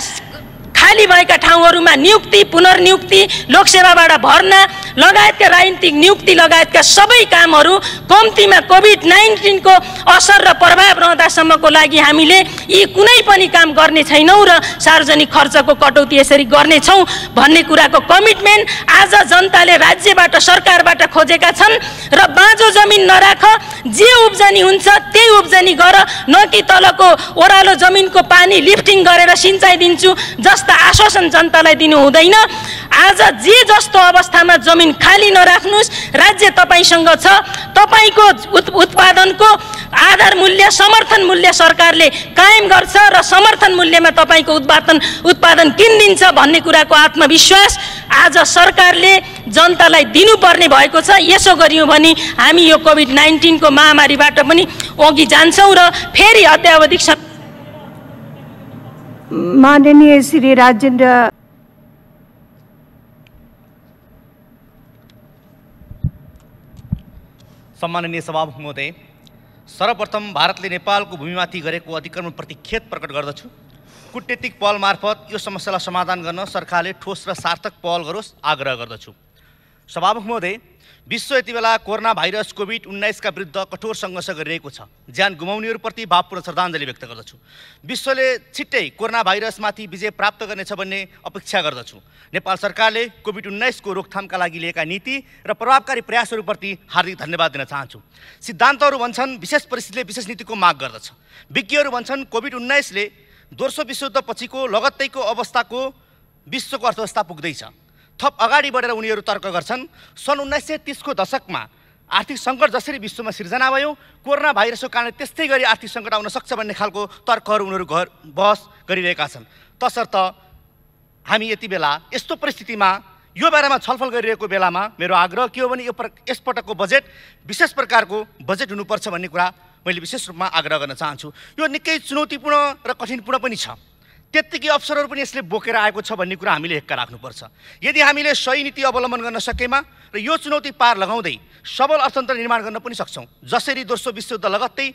खाली भएका ठाउँहरूमा नियुक्ति पुनर्नियुक्ति लोकसेवाबाट भर्ना लगायतका राजनीतिक नियुक्ति लगायतका सबै कामहरू कम्तीमा कोभिड नाइन्टिनको असर र प्रभाव रहँदासम्मको लागि हामीले यी कुनै पनि काम गर्ने छैनौँ र सार्वजनिक खर्चको कटौती यसरी गर्नेछौँ भन्ने कुराको कमिटमेन्ट आज जनताले राज्यबाट सरकारबाट खोजेका छन् र बाँझो जमिन नराख जे उब्जनी हुन्छ त्यही उब्जनी गर न कि तलको ओह्रालो जमिनको पानी लिफ्टिङ गरेर सिँचाइ दिन्छु जस्ता आश्वासन जनतालाई दिनु हुँदैन आज जे जस्तो अवस्थामा जमिन जमिन खाली नराख्नुहोस् राज्य तपाईँसँग छ तपाईँको उत्पादनको आधार मूल्य समर्थन मूल्य सरकारले कायम गर्छ र समर्थन मूल्यमा तपाईँको उत्पादन उत्पादन दिन्छ भन्ने कुराको आत्मविश्वास आज सरकारले जनतालाई दिनुपर्ने भएको छ यसो गरियो भने हामी यो कोभिड नाइन्टिनको महामारीबाट पनि अघि जान्छौँ र फेरि अत्यावधिक माननीय श्री राजेन्द्र सम्माननीय सभामुख महोदय सर्वप्रथम भारतले नेपालको भूमिमाथि गरेको अतिक्रमणप्रति खेत प्रकट गर्दछु कुटनीतिक पहल मार्फत यो समस्यालाई समाधान गर्न सरकारले ठोस र सार्थक पहल गरोस् आग्रह गर्दछु सभामुख महोदय विश्व यति बेला कोरोना भाइरस कोभिड उन्नाइसका विरुद्ध कठोर सङ्घर्ष गरिरहेको छ ज्यान गुमाउनेहरूप्रति भावपूर्ण श्रद्धाञ्जली व्यक्त गर्दछु विश्वले छिट्टै कोरोना भाइरसमाथि विजय प्राप्त गर्नेछ भन्ने अपेक्षा गर्दछु नेपाल सरकारले कोभिड उन्नाइसको रोकथामका लागि लिएका नीति र प्रभावकारी प्रयासहरूप्रति हार्दिक धन्यवाद दिन चाहन्छु सिद्धान्तहरू भन्छन् विशेष परिस्थितिले विशेष नीतिको माग गर्दछ विज्ञहरू भन्छन् कोभिड उन्नाइसले दोस्रो विश्वयुद्ध पछिको लगत्तैको अवस्थाको विश्वको अर्थव्यवस्था पुग्दैछ थप अगाडि बढेर उनीहरू तर्क गर्छन् सन् उन्नाइस सय तिसको दशकमा आर्थिक सङ्कट जसरी विश्वमा सिर्जना भयो कोरोना भाइरसको कारणले त्यस्तै गरी आर्थिक सङ्कट आउन सक्छ भन्ने खालको तर्कहरू उनीहरू घर बहस गरिरहेका छन् तसर्थ हामी यति बेला यस्तो परिस्थितिमा यो बारेमा छलफल गरिरहेको बेलामा मेरो आग्रह के हो भने यो यसपटकको बजेट विशेष प्रकारको बजेट हुनुपर्छ भन्ने कुरा मैले विशेष रूपमा आग्रह गर्न चाहन्छु यो निकै चुनौतीपूर्ण र कठिनपूर्ण पनि छ त्यत्तिकै अवसरहरू पनि यसले बोकेर आएको छ भन्ने कुरा हामीले हेक्का राख्नुपर्छ यदि हामीले सही नीति अवलम्बन गर्न सकेमा र यो चुनौती पार लगाउँदै सबल अर्थतन्त्र निर्माण गर्न पनि सक्छौँ जसरी दोस्रो विश्वयुद्ध लगत्तै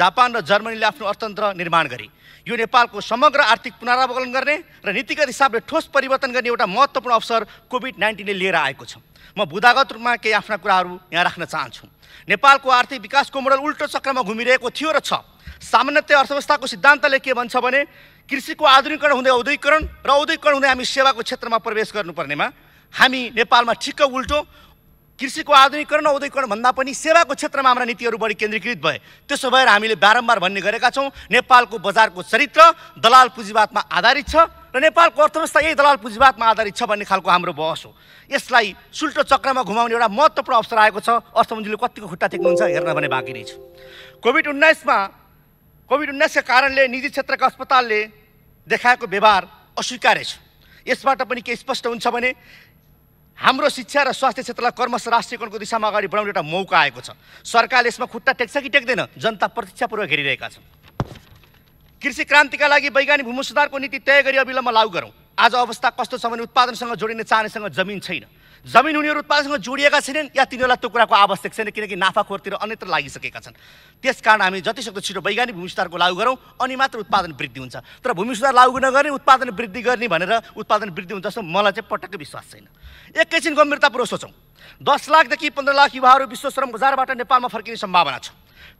जापान र जर्मनीले आफ्नो अर्थतन्त्र निर्माण गरे यो नेपालको समग्र आर्थिक पुनरावलन गर्ने र नीतिगत हिसाबले ठोस परिवर्तन गर्ने एउटा महत्त्वपूर्ण अवसर कोभिड नाइन्टिनले लिएर आएको छ म बुदागत रूपमा केही आफ्ना कुराहरू यहाँ राख्न चाहन्छु नेपालको आर्थिक विकासको मोडल उल्टो चक्रमा घुमिरहेको थियो र छ सामान्यतया अर्थव्यवस्थाको सिद्धान्तले के भन्छ भने कृषिको आधुनिकरण हुँदै औद्योगिकरण र औद्योगिकरण हुँदै हामी सेवाको क्षेत्रमा प्रवेश गर्नुपर्नेमा हामी नेपालमा ठिक्क उल्टो कृषिको आधुनिकरण औद्योगिकरण भन्दा पनि सेवाको क्षेत्रमा हाम्रा नीतिहरू बढी केन्द्रीकृत भए त्यसो भएर हामीले बारम्बार भन्ने गरेका छौँ नेपालको बजारको चरित्र दलाल पुँजीवादमा आधारित छ र नेपालको अर्थव्यवस्था यही दलाल पुँजीवादमा आधारित छ भन्ने खालको हाम्रो बहस हो यसलाई सुल्टो चक्रमा घुमाउने एउटा महत्त्वपूर्ण अवसर आएको छ अर्थमन्त्रीले कतिको खुट्टा टेक्नुहुन्छ हेर्न भने बाँकी नै छ कोभिड उन्नाइसमा कोभिड उन्नाइसका कारणले निजी क्षेत्रका अस्पतालले देखाएको व्यवहार अस्वीकार्य छ यसबाट पनि के स्पष्ट हुन्छ भने हाम्रो शिक्षा र स्वास्थ्य क्षेत्रलाई कर्मश राष्ट्रियकरणको दिशामा अगाडि बढाउने एउटा मौका आएको छ सरकारले यसमा खुट्टा टेक्छ कि टेक्दैन जनता प्रतीक्षापूर्वक हेरिरहेका छन् कृषि क्रान्तिका लागि वैज्ञानिक भूमि सुधारको नीति तय गरी अविलम्ब लागू गरौँ आज अवस्था कस्तो छ भने उत्पादनसँग जोडिने चाहनेसँग जमिन छैन जमिन उनीहरू उत्पादनसँग जोडिएका छैनन् या तिनीहरूलाई त्यो कुराको आवश्यक छैन किनकि नाफाखोरतिर अन्यत्र लागिसकेका छन् त्यस कारण हामी जतिसक्दो छिटो वैज्ञानिक भूमि सुधारको लागू गरौँ अनि मात्र उत्पादन वृद्धि हुन्छ तर भूमि सुधार लागू नगर्ने उत्पादन वृद्धि गर्ने भनेर उत्पादन वृद्धि हुन्छ जस्तो मलाई चाहिँ पटक्कै विश्वास छैन एकैछिन गम्भीरतापूर्वक सोचौँ दस लाखदेखि पन्ध्र लाख युवाहरू विश्व श्रम बजारबाट नेपालमा फर्किने सम्भावना छ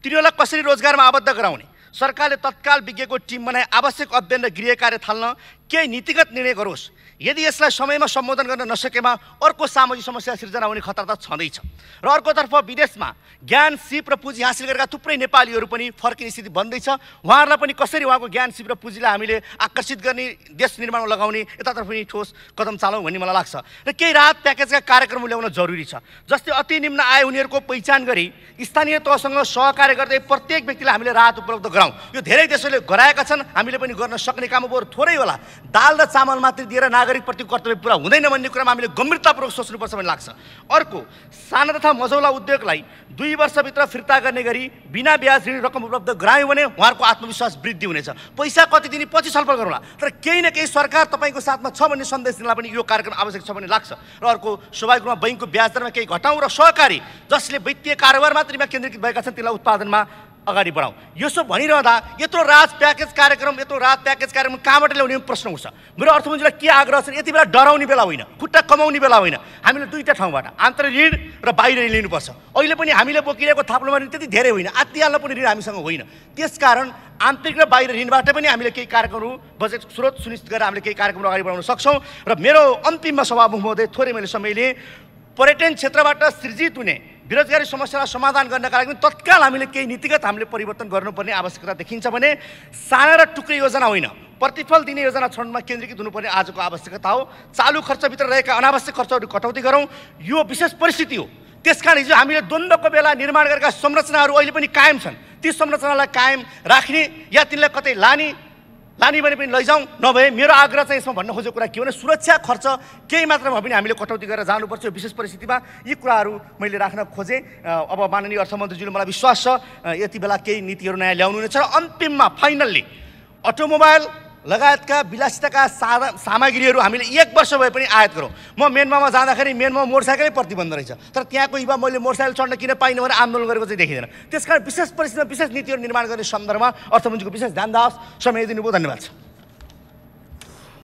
तिनीहरूलाई कसरी रोजगारमा आबद्ध गराउने सरकारले तत्काल विज्ञको टिम बनाए आवश्यक अध्ययन र गृह कार्य थाल्न केही नीतिगत निर्णय गरोस् यदि यसलाई समयमा सम्बोधन गर्न नसकेमा अर्को सामाजिक समस्या सिर्जना हुने खतरा त छँदैछ र अर्कोतर्फ विदेशमा ज्ञान सिप र पुँजी हासिल गरेका थुप्रै नेपालीहरू पनि फर्किने स्थिति बन्दैछ उहाँहरूलाई पनि कसरी उहाँको ज्ञान सिप र पुँजीलाई हामीले आकर्षित गर्ने देश निर्माणमा लगाउने यतातर्फ पनि ठोस कदम चालौँ भन्ने मलाई लाग्छ र केही राहत प्याकेजका कार्यक्रम ल्याउन जरुरी छ जस्तै अति निम्न आय हुनेहरूको पहिचान गरी स्थानीय तहसँग सहकार्य गर्दै प्रत्येक व्यक्तिलाई हामीले राहत उपलब्ध गराउँ यो धेरै देशहरूले गराएका छन् हामीले पनि गर्न सक्ने काम बरु थोरै होला दाल र चामल मात्रै दिएर नागरिकप्रति कर्तव्य पुरा हुँदैन भन्ने कुरामा हामीले गम्भीरतापूर्वक सोच्नुपर्छ भन्ने लाग्छ अर्को साना तथा मझौला उद्योगलाई दुई वर्षभित्र फिर्ता गर्ने गरी बिना ब्याज ऋण रकम उपलब्ध गरायो भने उहाँहरूको आत्मविश्वास वृद्धि हुनेछ पैसा कति दिने पछि छलफल गरौँला तर केही न केही सरकार तपाईँको साथमा छ भन्ने सन्देश दिनलाई पनि यो कार्यक्रम आवश्यक छ भन्ने लाग्छ र अर्को स्वाभाविक रूपमा बैङ्कको ब्याज दरमा केही घटाउँ र सहकारी जसले वित्तीय कारोबार मात्रैमा केन्द्रित भएका छन् त्यसलाई उत्पादनमा अगाडि बढाउँ यसो भनिरहँदा यत्रो राज प्याकेज कार्यक्रम यत्रो राज प्याकेज कार्यक्रम कहाँबाट ल्याउने प्रश्न उठ्छ मेरो अर्थमन्त्रीलाई के आग्रह छ यति बेला डराउने बेला होइन खुट्टा कमाउने बेला होइन हामीले दुईवटा ठाउँबाट आन्तरिक ऋण र बाहिर ऋण लिनुपर्छ अहिले पनि हामीले बोकिरहेको थाप्लोमा ऋण त्यति धेरै होइन आत्तिहाल्न पनि ऋण हामीसँग होइन त्यसकारण आन्तरिक र बाहिर ऋणबाट पनि हामीले केही कार्यक्रमहरू बजेट स्रोत सुनिश्चित गरेर हामीले केही कार्यक्रमहरू अगाडि बढाउन सक्छौँ र मेरो अन्तिममा सभामुख महोदय थोरै मैले समयले पर्यटन क्षेत्रबाट सृजित हुने बेरोजगारी समस्यालाई समाधान गर्नका लागि पनि तत्काल हामीले केही नीतिगत हामीले परिवर्तन गर्नुपर्ने आवश्यकता देखिन्छ भने साना र टुक्रे योजना होइन प्रतिफल दिने योजना क्षणमा केन्द्रीकृत हुनुपर्ने आजको आवश्यकता हो चालु खर्चभित्र रहेका अनावश्यक खर्चहरू कटौती गरौँ यो विशेष परिस्थिति हो त्यस कारण हिजो हामीले द्वन्द्वको बेला निर्माण गरेका संरचनाहरू अहिले पनि कायम छन् ती संरचनालाई कायम राख्ने या तिनलाई कतै लाने लाने भने पनि लैजाउँ नभए मेरो आग्रह चाहिँ यसमा भन्न खोजेको कुरा के भने सुरक्षा खर्च केही मात्रामा पनि हामीले कटौती गरेर जानुपर्छ विशेष परिस्थितिमा यी कुराहरू मैले राख्न खोजेँ अब माननीय अर्थमन्त्रीज्यूले मलाई विश्वास छ यति बेला केही नीतिहरू नयाँ ल्याउनुहुनेछ र अन्तिममा फाइनल्ली अटोमोबाइल लगायतका विलासिताका सामग्रीहरू हामीले एक वर्ष भए पनि आयात गरौँ म मेनमामा जाँदाखेरि मेनमा मोटरसाइकलै प्रतिबन्ध रहेछ तर त्यहाँको युवा मैले मोटरसाइकल चढ्न किन पाइनँ भनेर आन्दोलन गरेको चाहिँ देखिँदैन त्यस विशेष परिस्थितिमा विशेष नीतिहरू निर्माण गर्ने सन्दर्भमा अर्थमन्त्रीको विशेष ध्यान समय दिनुभयो धन्यवाद छ